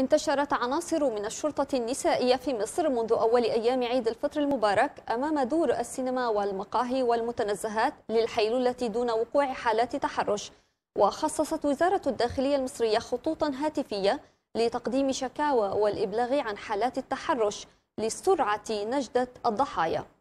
انتشرت عناصر من الشرطة النسائية في مصر منذ أول أيام عيد الفطر المبارك أمام دور السينما والمقاهي والمتنزهات للحيلولة دون وقوع حالات تحرش وخصصت وزارة الداخلية المصرية خطوطا هاتفية لتقديم شكاوى والإبلاغ عن حالات التحرش لسرعة نجدة الضحايا